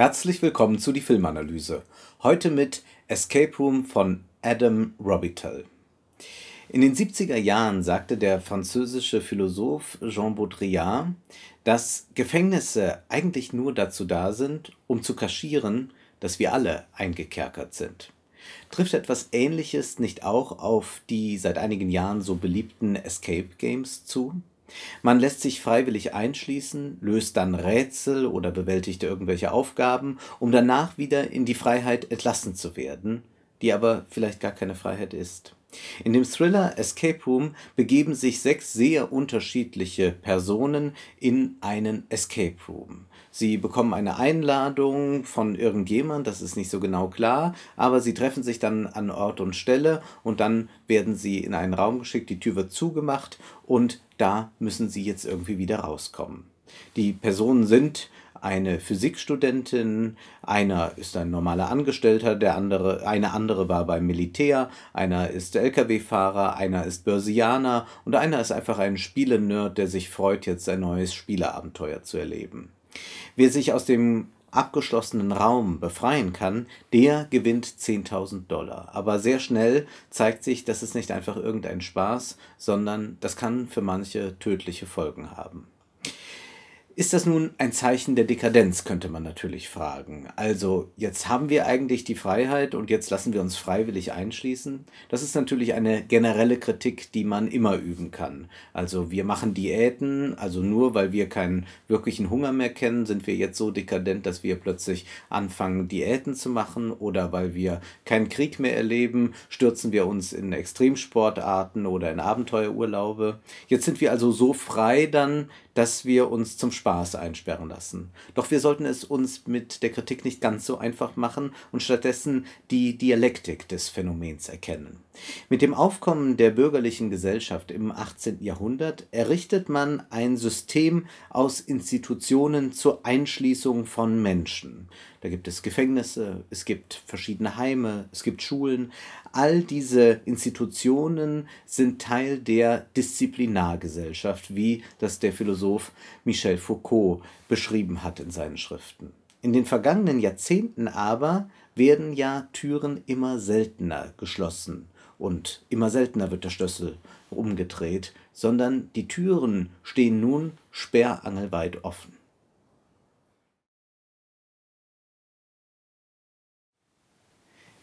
Herzlich willkommen zu die Filmanalyse. Heute mit Escape Room von Adam Robitel. In den 70er Jahren sagte der französische Philosoph Jean Baudrillard, dass Gefängnisse eigentlich nur dazu da sind, um zu kaschieren, dass wir alle eingekerkert sind. Trifft etwas Ähnliches nicht auch auf die seit einigen Jahren so beliebten Escape Games zu? Man lässt sich freiwillig einschließen, löst dann Rätsel oder bewältigt irgendwelche Aufgaben, um danach wieder in die Freiheit entlassen zu werden die aber vielleicht gar keine Freiheit ist. In dem Thriller Escape Room begeben sich sechs sehr unterschiedliche Personen in einen Escape Room. Sie bekommen eine Einladung von irgendjemand, das ist nicht so genau klar, aber sie treffen sich dann an Ort und Stelle und dann werden sie in einen Raum geschickt, die Tür wird zugemacht und da müssen sie jetzt irgendwie wieder rauskommen. Die Personen sind eine Physikstudentin, einer ist ein normaler Angestellter, der andere, eine andere war beim Militär, einer ist Lkw-Fahrer, einer ist Börsianer und einer ist einfach ein Spielenerd, der sich freut, jetzt ein neues Spieleabenteuer zu erleben. Wer sich aus dem abgeschlossenen Raum befreien kann, der gewinnt 10.000 Dollar. Aber sehr schnell zeigt sich, das ist nicht einfach irgendein Spaß, sondern das kann für manche tödliche Folgen haben. Ist das nun ein Zeichen der Dekadenz, könnte man natürlich fragen. Also jetzt haben wir eigentlich die Freiheit und jetzt lassen wir uns freiwillig einschließen. Das ist natürlich eine generelle Kritik, die man immer üben kann. Also wir machen Diäten, also nur weil wir keinen wirklichen Hunger mehr kennen, sind wir jetzt so dekadent, dass wir plötzlich anfangen, Diäten zu machen oder weil wir keinen Krieg mehr erleben, stürzen wir uns in Extremsportarten oder in Abenteuerurlaube. Jetzt sind wir also so frei dann, dass wir uns zum Spaß Spaß einsperren lassen. Doch wir sollten es uns mit der Kritik nicht ganz so einfach machen und stattdessen die Dialektik des Phänomens erkennen. Mit dem Aufkommen der bürgerlichen Gesellschaft im 18. Jahrhundert errichtet man ein System aus Institutionen zur Einschließung von Menschen. Da gibt es Gefängnisse, es gibt verschiedene Heime, es gibt Schulen. All diese Institutionen sind Teil der Disziplinargesellschaft, wie das der Philosoph Michel Foucault beschrieben hat in seinen Schriften. In den vergangenen Jahrzehnten aber werden ja Türen immer seltener geschlossen und immer seltener wird der Schlüssel umgedreht, sondern die Türen stehen nun sperrangelweit offen.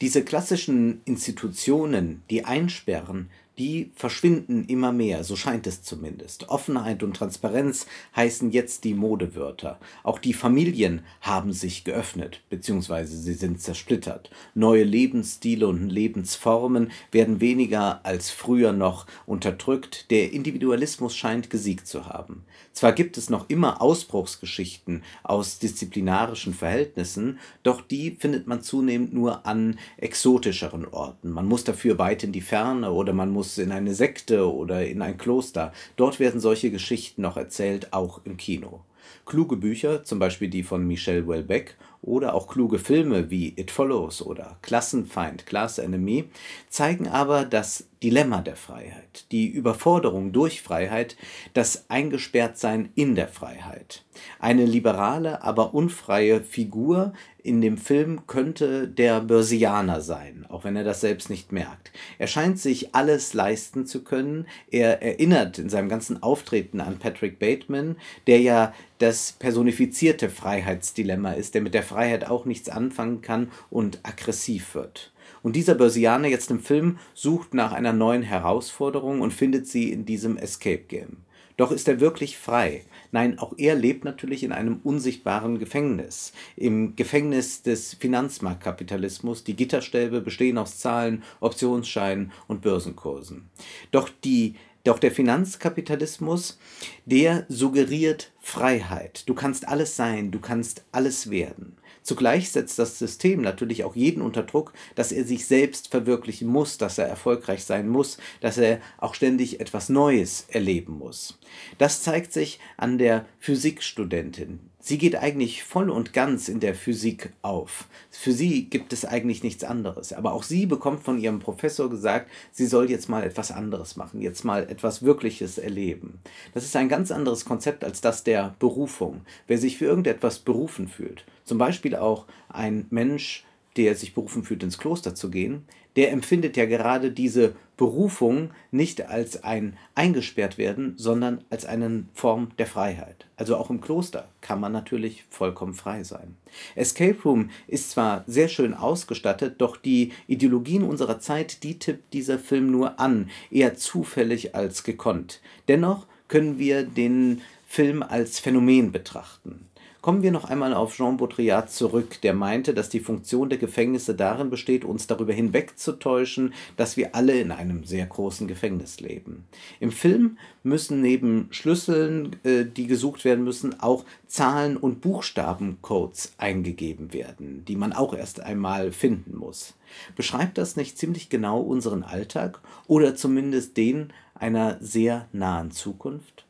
Diese klassischen Institutionen, die einsperren, die verschwinden immer mehr, so scheint es zumindest. Offenheit und Transparenz heißen jetzt die Modewörter. Auch die Familien haben sich geöffnet, beziehungsweise sie sind zersplittert. Neue Lebensstile und Lebensformen werden weniger als früher noch unterdrückt. Der Individualismus scheint gesiegt zu haben. Zwar gibt es noch immer Ausbruchsgeschichten aus disziplinarischen Verhältnissen, doch die findet man zunehmend nur an exotischeren Orten. Man muss dafür weit in die Ferne oder man muss Exodus in eine Sekte oder in ein Kloster. Dort werden solche Geschichten noch erzählt, auch im Kino. Kluge Bücher, zum Beispiel die von Michel Welbeck, oder auch kluge Filme wie It Follows oder Klassenfeind, Class Enemy, zeigen aber das Dilemma der Freiheit, die Überforderung durch Freiheit, das Eingesperrtsein in der Freiheit. Eine liberale, aber unfreie Figur in dem Film könnte der Börsianer sein, auch wenn er das selbst nicht merkt. Er scheint sich alles leisten zu können. Er erinnert in seinem ganzen Auftreten an Patrick Bateman, der ja das personifizierte Freiheitsdilemma ist, der mit der Freiheit auch nichts anfangen kann und aggressiv wird. Und dieser Börsianer jetzt im Film sucht nach einer neuen Herausforderung und findet sie in diesem Escape Game. Doch ist er wirklich frei? Nein, auch er lebt natürlich in einem unsichtbaren Gefängnis. Im Gefängnis des Finanzmarktkapitalismus. Die Gitterstäbe bestehen aus Zahlen, Optionsscheinen und Börsenkursen. Doch die doch der Finanzkapitalismus, der suggeriert Freiheit. Du kannst alles sein, du kannst alles werden. Zugleich setzt das System natürlich auch jeden unter Druck, dass er sich selbst verwirklichen muss, dass er erfolgreich sein muss, dass er auch ständig etwas Neues erleben muss. Das zeigt sich an der Physikstudentin, sie geht eigentlich voll und ganz in der Physik auf. Für sie gibt es eigentlich nichts anderes. Aber auch sie bekommt von ihrem Professor gesagt, sie soll jetzt mal etwas anderes machen, jetzt mal etwas Wirkliches erleben. Das ist ein ganz anderes Konzept als das der Berufung. Wer sich für irgendetwas berufen fühlt, zum Beispiel auch ein Mensch, der sich berufen fühlt, ins Kloster zu gehen, der empfindet ja gerade diese Berufung nicht als ein Eingesperrtwerden, sondern als eine Form der Freiheit. Also auch im Kloster kann man natürlich vollkommen frei sein. Escape Room ist zwar sehr schön ausgestattet, doch die Ideologien unserer Zeit, die tippt dieser Film nur an, eher zufällig als gekonnt. Dennoch können wir den Film als Phänomen betrachten. Kommen wir noch einmal auf Jean Baudrillard zurück, der meinte, dass die Funktion der Gefängnisse darin besteht, uns darüber hinwegzutäuschen, dass wir alle in einem sehr großen Gefängnis leben. Im Film müssen neben Schlüsseln, äh, die gesucht werden müssen, auch Zahlen- und Buchstabencodes eingegeben werden, die man auch erst einmal finden muss. Beschreibt das nicht ziemlich genau unseren Alltag oder zumindest den einer sehr nahen Zukunft?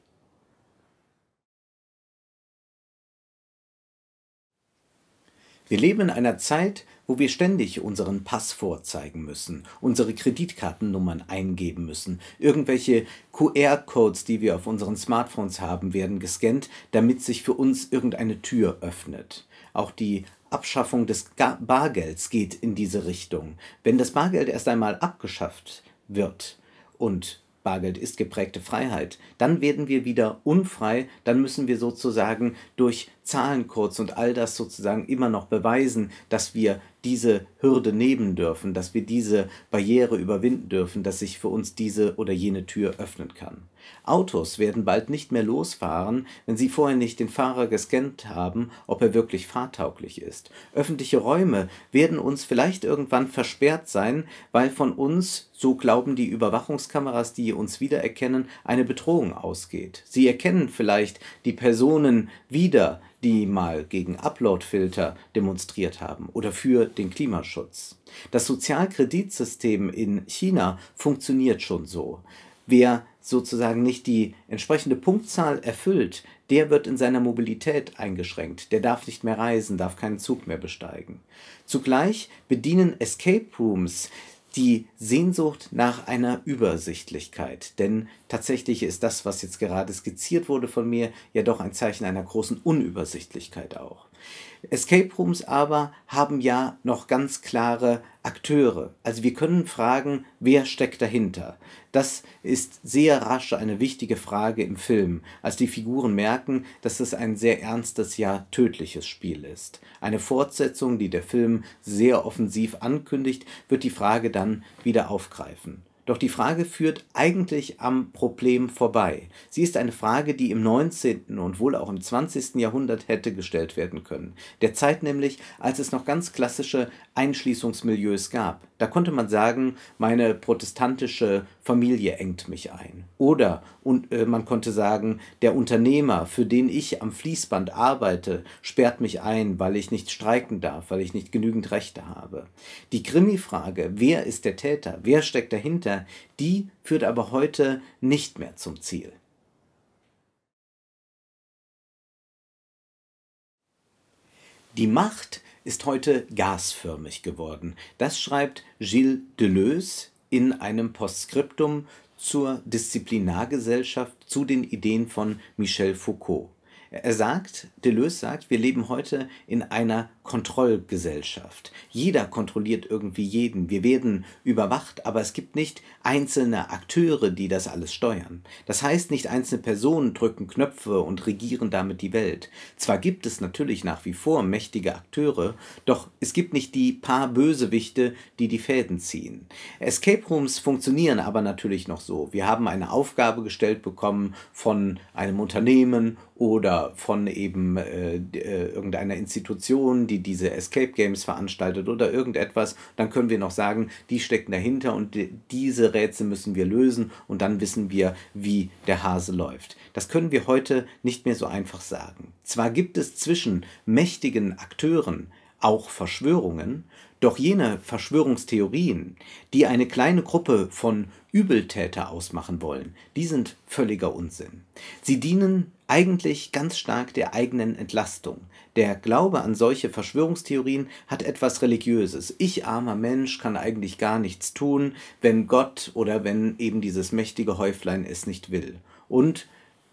Wir leben in einer Zeit, wo wir ständig unseren Pass vorzeigen müssen, unsere Kreditkartennummern eingeben müssen, irgendwelche QR-Codes, die wir auf unseren Smartphones haben, werden gescannt, damit sich für uns irgendeine Tür öffnet. Auch die Abschaffung des Bargelds geht in diese Richtung. Wenn das Bargeld erst einmal abgeschafft wird und Bargeld ist geprägte Freiheit, dann werden wir wieder unfrei, dann müssen wir sozusagen durch Zahlen kurz und all das sozusagen immer noch beweisen, dass wir diese Hürde nehmen dürfen, dass wir diese Barriere überwinden dürfen, dass sich für uns diese oder jene Tür öffnen kann. Autos werden bald nicht mehr losfahren, wenn sie vorher nicht den Fahrer gescannt haben, ob er wirklich fahrtauglich ist. Öffentliche Räume werden uns vielleicht irgendwann versperrt sein, weil von uns, so glauben die Überwachungskameras, die uns wiedererkennen, eine Bedrohung ausgeht. Sie erkennen vielleicht die Personen wieder, die mal gegen Uploadfilter demonstriert haben oder für den Klimaschutz. Das Sozialkreditsystem in China funktioniert schon so. Wer sozusagen nicht die entsprechende Punktzahl erfüllt, der wird in seiner Mobilität eingeschränkt. Der darf nicht mehr reisen, darf keinen Zug mehr besteigen. Zugleich bedienen Escape Rooms die Sehnsucht nach einer Übersichtlichkeit. Denn tatsächlich ist das, was jetzt gerade skizziert wurde von mir, ja doch ein Zeichen einer großen Unübersichtlichkeit auch. Escape Rooms aber haben ja noch ganz klare Akteure. Also wir können fragen, wer steckt dahinter. Das ist sehr rasch eine wichtige Frage im Film, als die Figuren merken, dass es ein sehr ernstes, ja tödliches Spiel ist. Eine Fortsetzung, die der Film sehr offensiv ankündigt, wird die Frage dann wieder aufgreifen. Doch die Frage führt eigentlich am Problem vorbei. Sie ist eine Frage, die im 19. und wohl auch im 20. Jahrhundert hätte gestellt werden können. Der Zeit nämlich, als es noch ganz klassische Einschließungsmilieus gab. Da konnte man sagen, meine protestantische Familie engt mich ein. Oder und, äh, man konnte sagen, der Unternehmer, für den ich am Fließband arbeite, sperrt mich ein, weil ich nicht streiken darf, weil ich nicht genügend Rechte habe. Die Krimi-Frage, wer ist der Täter, wer steckt dahinter, die führt aber heute nicht mehr zum Ziel. Die Macht ist heute gasförmig geworden. Das schreibt Gilles Deleuze in einem Postskriptum zur Disziplinargesellschaft zu den Ideen von Michel Foucault er sagt, Deleuze sagt, wir leben heute in einer Kontrollgesellschaft. Jeder kontrolliert irgendwie jeden. Wir werden überwacht, aber es gibt nicht einzelne Akteure, die das alles steuern. Das heißt, nicht einzelne Personen drücken Knöpfe und regieren damit die Welt. Zwar gibt es natürlich nach wie vor mächtige Akteure, doch es gibt nicht die paar Bösewichte, die die Fäden ziehen. Escape Rooms funktionieren aber natürlich noch so. Wir haben eine Aufgabe gestellt bekommen von einem Unternehmen oder von eben äh, äh, irgendeiner Institution, die diese Escape Games veranstaltet oder irgendetwas, dann können wir noch sagen, die stecken dahinter und die, diese Rätsel müssen wir lösen und dann wissen wir, wie der Hase läuft. Das können wir heute nicht mehr so einfach sagen. Zwar gibt es zwischen mächtigen Akteuren auch Verschwörungen, doch jene Verschwörungstheorien, die eine kleine Gruppe von Übeltäter ausmachen wollen, die sind völliger Unsinn. Sie dienen eigentlich ganz stark der eigenen Entlastung. Der Glaube an solche Verschwörungstheorien hat etwas Religiöses. Ich armer Mensch kann eigentlich gar nichts tun, wenn Gott oder wenn eben dieses mächtige Häuflein es nicht will. Und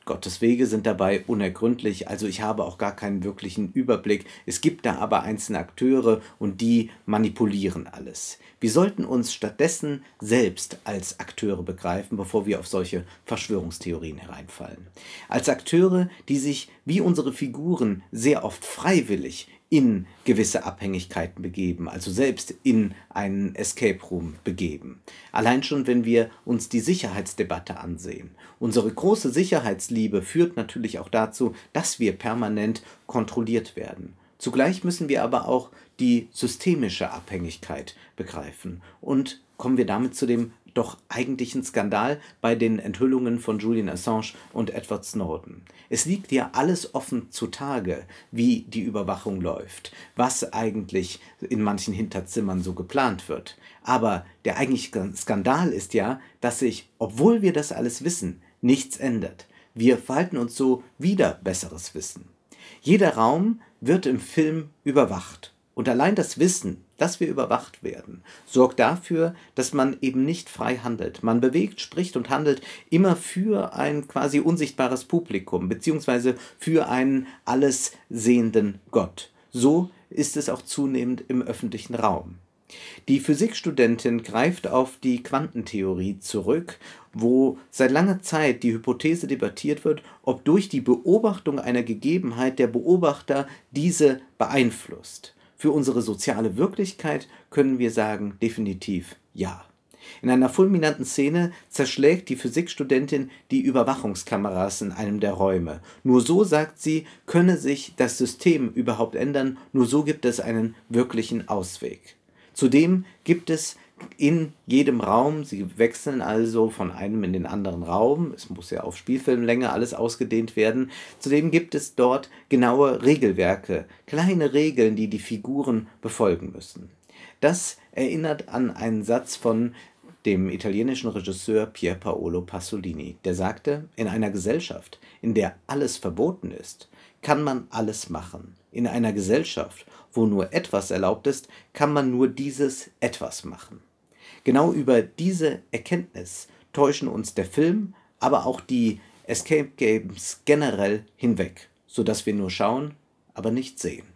Gottes Wege sind dabei unergründlich, also ich habe auch gar keinen wirklichen Überblick. Es gibt da aber einzelne Akteure und die manipulieren alles. Wir sollten uns stattdessen selbst als Akteure begreifen, bevor wir auf solche Verschwörungstheorien hereinfallen. Als Akteure, die sich wie unsere Figuren sehr oft freiwillig in gewisse Abhängigkeiten begeben, also selbst in einen Escape Room begeben. Allein schon, wenn wir uns die Sicherheitsdebatte ansehen. Unsere große Sicherheitsliebe führt natürlich auch dazu, dass wir permanent kontrolliert werden. Zugleich müssen wir aber auch die systemische Abhängigkeit begreifen und kommen wir damit zu dem doch eigentlich ein Skandal bei den Enthüllungen von Julian Assange und Edward Snowden. Es liegt ja alles offen zutage, wie die Überwachung läuft, was eigentlich in manchen Hinterzimmern so geplant wird. Aber der eigentliche Skandal ist ja, dass sich, obwohl wir das alles wissen, nichts ändert. Wir verhalten uns so wieder besseres Wissen. Jeder Raum wird im Film überwacht. Und allein das Wissen, dass wir überwacht werden, sorgt dafür, dass man eben nicht frei handelt. Man bewegt, spricht und handelt immer für ein quasi unsichtbares Publikum, beziehungsweise für einen alles sehenden Gott. So ist es auch zunehmend im öffentlichen Raum. Die Physikstudentin greift auf die Quantentheorie zurück, wo seit langer Zeit die Hypothese debattiert wird, ob durch die Beobachtung einer Gegebenheit der Beobachter diese beeinflusst. Für unsere soziale Wirklichkeit können wir sagen definitiv ja. In einer fulminanten Szene zerschlägt die Physikstudentin die Überwachungskameras in einem der Räume. Nur so, sagt sie, könne sich das System überhaupt ändern, nur so gibt es einen wirklichen Ausweg. Zudem gibt es in jedem Raum. Sie wechseln also von einem in den anderen Raum. Es muss ja auf Spielfilmlänge alles ausgedehnt werden. Zudem gibt es dort genaue Regelwerke, kleine Regeln, die die Figuren befolgen müssen. Das erinnert an einen Satz von dem italienischen Regisseur Pier Paolo Pasolini, der sagte, in einer Gesellschaft, in der alles verboten ist, kann man alles machen. In einer Gesellschaft, wo nur etwas erlaubt ist, kann man nur dieses etwas machen. Genau über diese Erkenntnis täuschen uns der Film, aber auch die Escape Games generell hinweg, sodass wir nur schauen, aber nicht sehen.